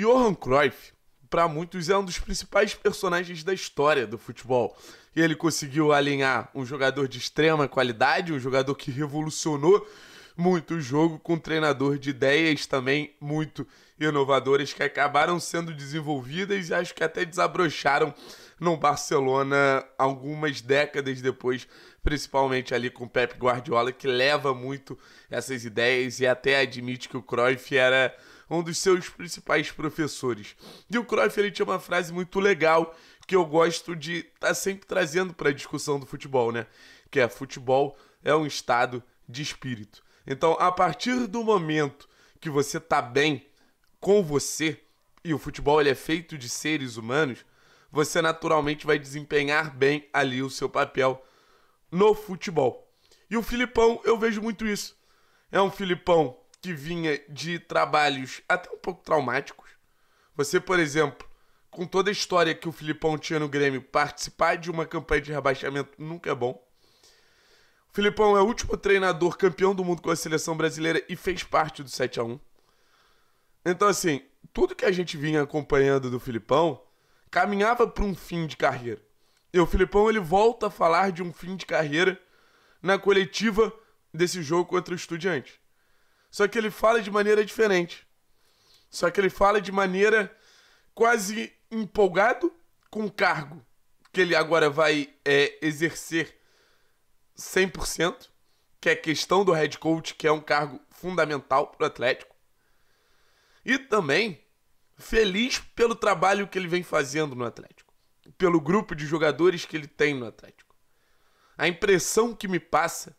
Johan Cruyff, para muitos, é um dos principais personagens da história do futebol. Ele conseguiu alinhar um jogador de extrema qualidade, um jogador que revolucionou muito o jogo, com um treinador de ideias também muito inovadoras que acabaram sendo desenvolvidas e acho que até desabrocharam no Barcelona algumas décadas depois, principalmente ali com Pep Guardiola, que leva muito essas ideias e até admite que o Cruyff era um dos seus principais professores. E o Cruyff ele tinha uma frase muito legal que eu gosto de estar tá sempre trazendo para a discussão do futebol, né? Que é futebol é um estado de espírito. Então, a partir do momento que você tá bem com você, e o futebol ele é feito de seres humanos, você naturalmente vai desempenhar bem ali o seu papel no futebol. E o Filipão, eu vejo muito isso. É um Filipão que vinha de trabalhos até um pouco traumáticos. Você, por exemplo, com toda a história que o Filipão tinha no Grêmio, participar de uma campanha de rebaixamento nunca é bom. O Filipão é o último treinador campeão do mundo com a seleção brasileira e fez parte do 7 a 1 Então, assim, tudo que a gente vinha acompanhando do Filipão caminhava para um fim de carreira. E o Filipão ele volta a falar de um fim de carreira na coletiva desse jogo contra o Estudiante. Só que ele fala de maneira diferente. Só que ele fala de maneira quase empolgado com o cargo que ele agora vai é, exercer 100%, que é a questão do head coach, que é um cargo fundamental para o Atlético. E também feliz pelo trabalho que ele vem fazendo no Atlético, pelo grupo de jogadores que ele tem no Atlético. A impressão que me passa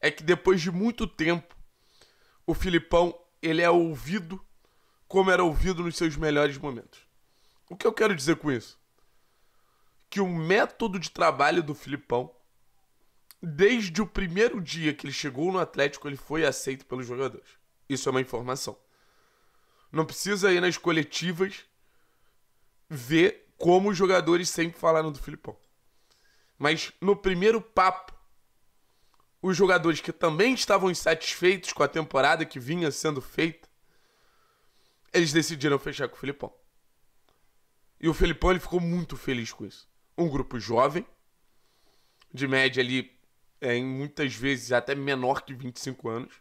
é que depois de muito tempo o Filipão ele é ouvido como era ouvido nos seus melhores momentos. O que eu quero dizer com isso? Que o método de trabalho do Filipão, desde o primeiro dia que ele chegou no Atlético, ele foi aceito pelos jogadores. Isso é uma informação. Não precisa ir nas coletivas ver como os jogadores sempre falaram do Filipão. Mas no primeiro papo os jogadores que também estavam insatisfeitos com a temporada que vinha sendo feita, eles decidiram fechar com o Filipão. E o Filipão ele ficou muito feliz com isso. Um grupo jovem, de média ali, é, em muitas vezes até menor que 25 anos.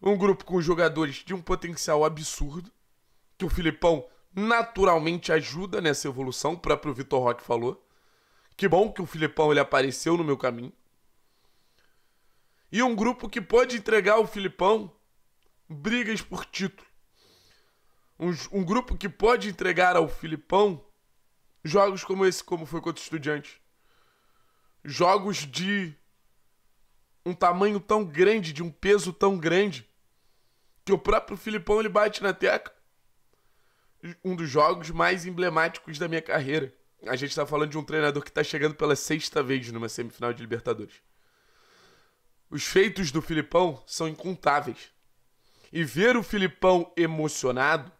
Um grupo com jogadores de um potencial absurdo, que o Filipão naturalmente ajuda nessa evolução, o próprio Vitor Roque falou. Que bom que o Filipão ele apareceu no meu caminho e um grupo que pode entregar ao Filipão brigas por título. Um, um grupo que pode entregar ao Filipão jogos como esse, como foi contra o Estudiante. Jogos de um tamanho tão grande, de um peso tão grande, que o próprio Filipão ele bate na teca. Um dos jogos mais emblemáticos da minha carreira. A gente está falando de um treinador que está chegando pela sexta vez numa semifinal de Libertadores. Os feitos do Filipão são incontáveis. E ver o Filipão emocionado,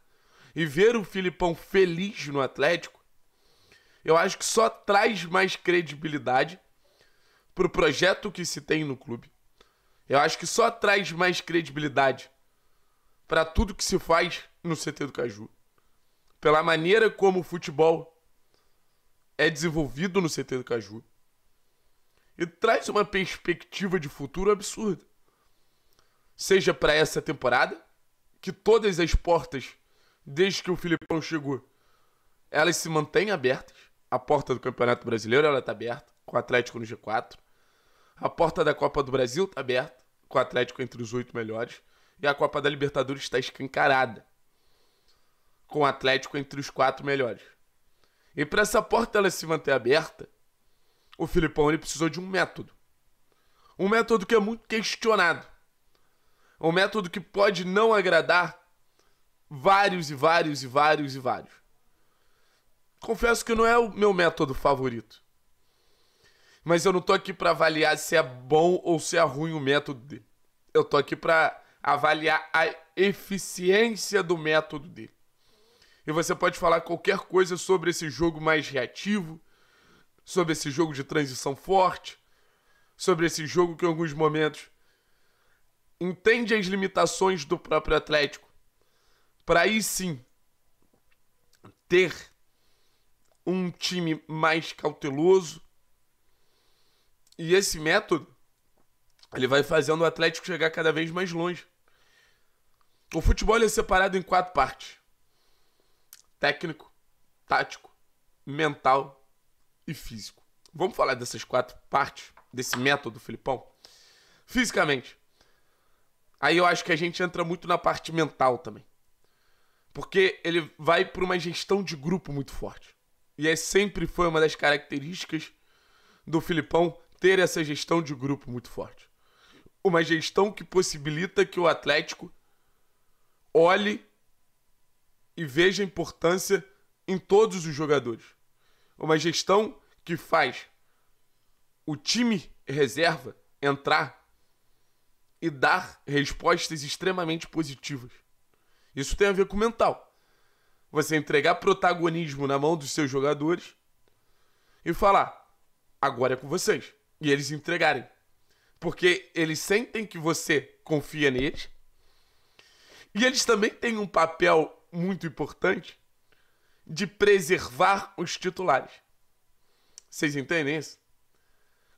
e ver o Filipão feliz no Atlético, eu acho que só traz mais credibilidade pro projeto que se tem no clube. Eu acho que só traz mais credibilidade para tudo que se faz no CT do Caju. Pela maneira como o futebol é desenvolvido no CT do Caju e traz uma perspectiva de futuro absurda. Seja para essa temporada, que todas as portas, desde que o Filipão chegou, elas se mantêm abertas. A porta do Campeonato Brasileiro ela está aberta, com o Atlético no G4. A porta da Copa do Brasil está aberta, com o Atlético entre os oito melhores. E a Copa da Libertadores está escancarada, com o Atlético entre os quatro melhores. E para essa porta ela se manter aberta, o Filipão ele precisou de um método. Um método que é muito questionado. Um método que pode não agradar vários e vários e vários e vários. Confesso que não é o meu método favorito. Mas eu não tô aqui para avaliar se é bom ou se é ruim o método dele. Eu tô aqui para avaliar a eficiência do método dele. E você pode falar qualquer coisa sobre esse jogo mais reativo, sobre esse jogo de transição forte, sobre esse jogo que em alguns momentos entende as limitações do próprio Atlético, para aí sim ter um time mais cauteloso. E esse método ele vai fazendo o Atlético chegar cada vez mais longe. O futebol é separado em quatro partes: técnico, tático, mental e físico. Vamos falar dessas quatro partes desse método, Filipão? Fisicamente. Aí eu acho que a gente entra muito na parte mental também. Porque ele vai para uma gestão de grupo muito forte. E é sempre foi uma das características do Filipão ter essa gestão de grupo muito forte. Uma gestão que possibilita que o Atlético olhe e veja a importância em todos os jogadores uma gestão que faz o time reserva entrar e dar respostas extremamente positivas. Isso tem a ver com mental. Você entregar protagonismo na mão dos seus jogadores e falar: agora é com vocês. E eles entregarem. Porque eles sentem que você confia neles. E eles também têm um papel muito importante de preservar os titulares. Vocês entendem isso?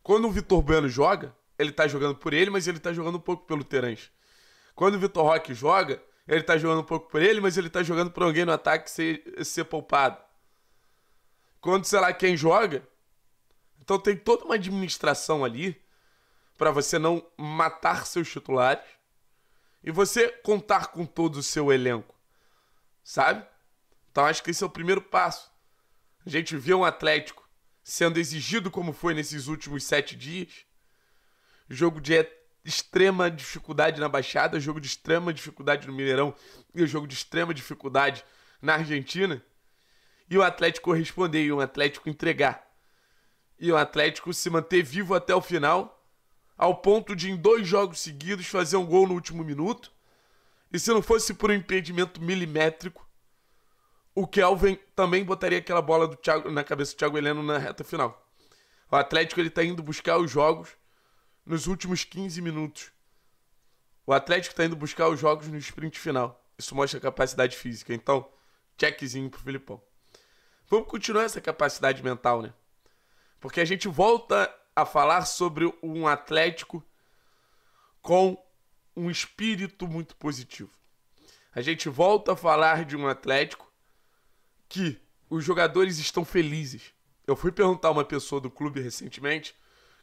Quando o Vitor Bueno joga, ele tá jogando por ele, mas ele tá jogando um pouco pelo Terence. Quando o Vitor Roque joga, ele tá jogando um pouco por ele, mas ele tá jogando por alguém no ataque ser, ser poupado. Quando, sei lá, quem joga. Então tem toda uma administração ali para você não matar seus titulares e você contar com todo o seu elenco, sabe? Então acho que esse é o primeiro passo. A gente vê um Atlético sendo exigido como foi nesses últimos sete dias. Jogo de é, extrema dificuldade na Baixada, jogo de extrema dificuldade no Mineirão e o jogo de extrema dificuldade na Argentina. E o Atlético corresponder, e o Atlético entregar. E o Atlético se manter vivo até o final, ao ponto de, em dois jogos seguidos, fazer um gol no último minuto. E se não fosse por um impedimento milimétrico, o Kelvin também botaria aquela bola do Thiago, na cabeça do Thiago Heleno na reta final. O Atlético ele tá indo buscar os jogos nos últimos 15 minutos. O Atlético está indo buscar os jogos no sprint final. Isso mostra a capacidade física. Então, checkzinho para o Filipão. Vamos continuar essa capacidade mental, né? Porque a gente volta a falar sobre um Atlético com um espírito muito positivo. A gente volta a falar de um Atlético que os jogadores estão felizes. Eu fui perguntar a uma pessoa do clube recentemente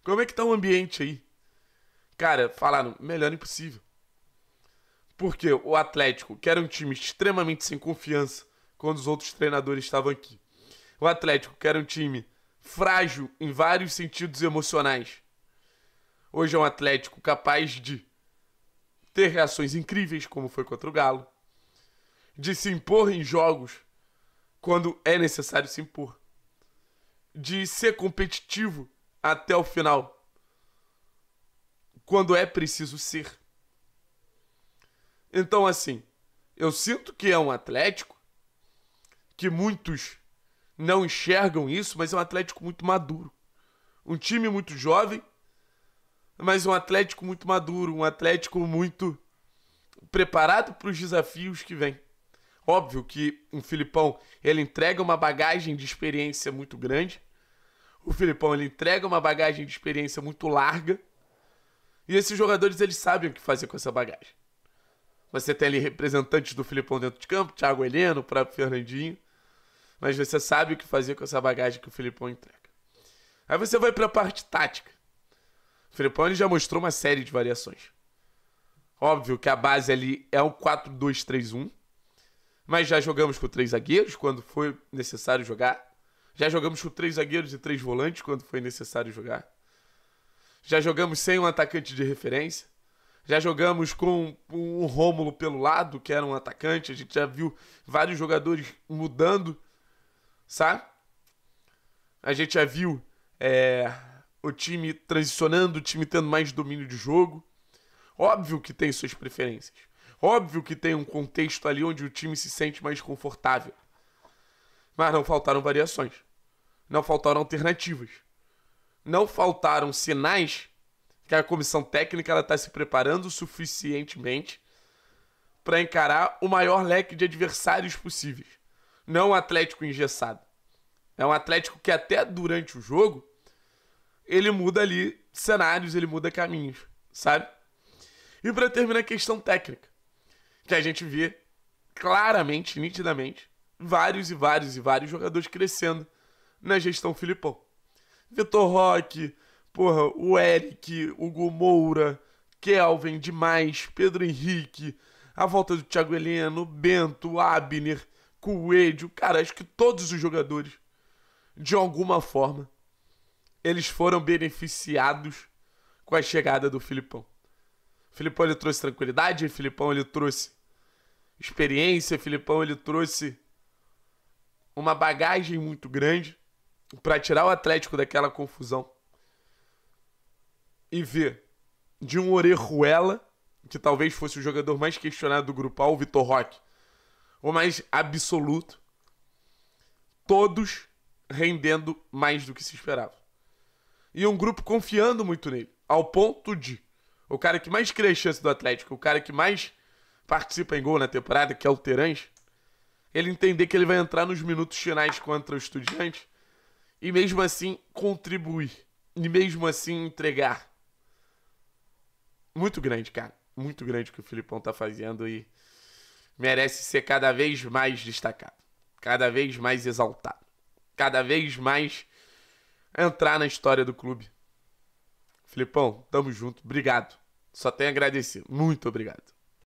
como é que tá o ambiente aí. Cara, falaram, melhor impossível. Porque o Atlético, que era um time extremamente sem confiança quando os outros treinadores estavam aqui. O Atlético, que era um time frágil em vários sentidos emocionais. Hoje é um Atlético capaz de ter reações incríveis, como foi contra o Galo, de se impor em jogos quando é necessário se impor, de ser competitivo até o final, quando é preciso ser. Então, assim, eu sinto que é um Atlético que muitos não enxergam isso, mas é um Atlético muito maduro. Um time muito jovem, mas um Atlético muito maduro, um Atlético muito preparado para os desafios que vem. Óbvio que o Filipão ele entrega uma bagagem de experiência muito grande. O Filipão ele entrega uma bagagem de experiência muito larga. E esses jogadores eles sabem o que fazer com essa bagagem. Você tem ali representantes do Filipão dentro de campo, Thiago Heleno, o próprio Fernandinho. Mas você sabe o que fazer com essa bagagem que o Filipão entrega. Aí você vai para a parte tática. O Filipão ele já mostrou uma série de variações. Óbvio que a base ali é um 4-2-3-1. Mas já jogamos com três zagueiros quando foi necessário jogar. Já jogamos com três zagueiros e três volantes quando foi necessário jogar. Já jogamos sem um atacante de referência. Já jogamos com um Rômulo pelo lado, que era um atacante. A gente já viu vários jogadores mudando, sabe? A gente já viu é, o time transicionando, o time tendo mais domínio de jogo. Óbvio que tem suas preferências. Óbvio que tem um contexto ali onde o time se sente mais confortável. Mas não faltaram variações. Não faltaram alternativas. Não faltaram sinais que a comissão técnica está se preparando suficientemente para encarar o maior leque de adversários possíveis. Não um Atlético engessado. É um Atlético que até durante o jogo ele muda ali cenários, ele muda caminhos, sabe? E para terminar a questão técnica que a gente vê claramente, nitidamente, vários e vários e vários jogadores crescendo na gestão Filipão. Vitor Roque, porra, o Eric, Hugo Moura, Kelvin demais, Pedro Henrique, a volta do Thiago Heleno, Bento, Abner, Coelho, cara, acho que todos os jogadores, de alguma forma, eles foram beneficiados com a chegada do Filipão. O Filipão ele trouxe tranquilidade, o Filipão ele trouxe experiência, Filipão ele trouxe uma bagagem muito grande para tirar o Atlético daquela confusão e ver de um Orejuela, que talvez fosse o jogador mais questionado do grupo o Vitor Roque, o mais absoluto, todos rendendo mais do que se esperava. E um grupo confiando muito nele, ao ponto de o cara que mais cria chance do Atlético, o cara que mais participa em gol na temporada, que é o Terãs, ele entender que ele vai entrar nos minutos finais contra o Estudiantes e mesmo assim contribuir. E mesmo assim entregar. Muito grande, cara. Muito grande o que o Filipão tá fazendo e merece ser cada vez mais destacado. Cada vez mais exaltado. Cada vez mais entrar na história do clube. Filipão, tamo junto. Obrigado. Só tenho a agradecer. Muito obrigado.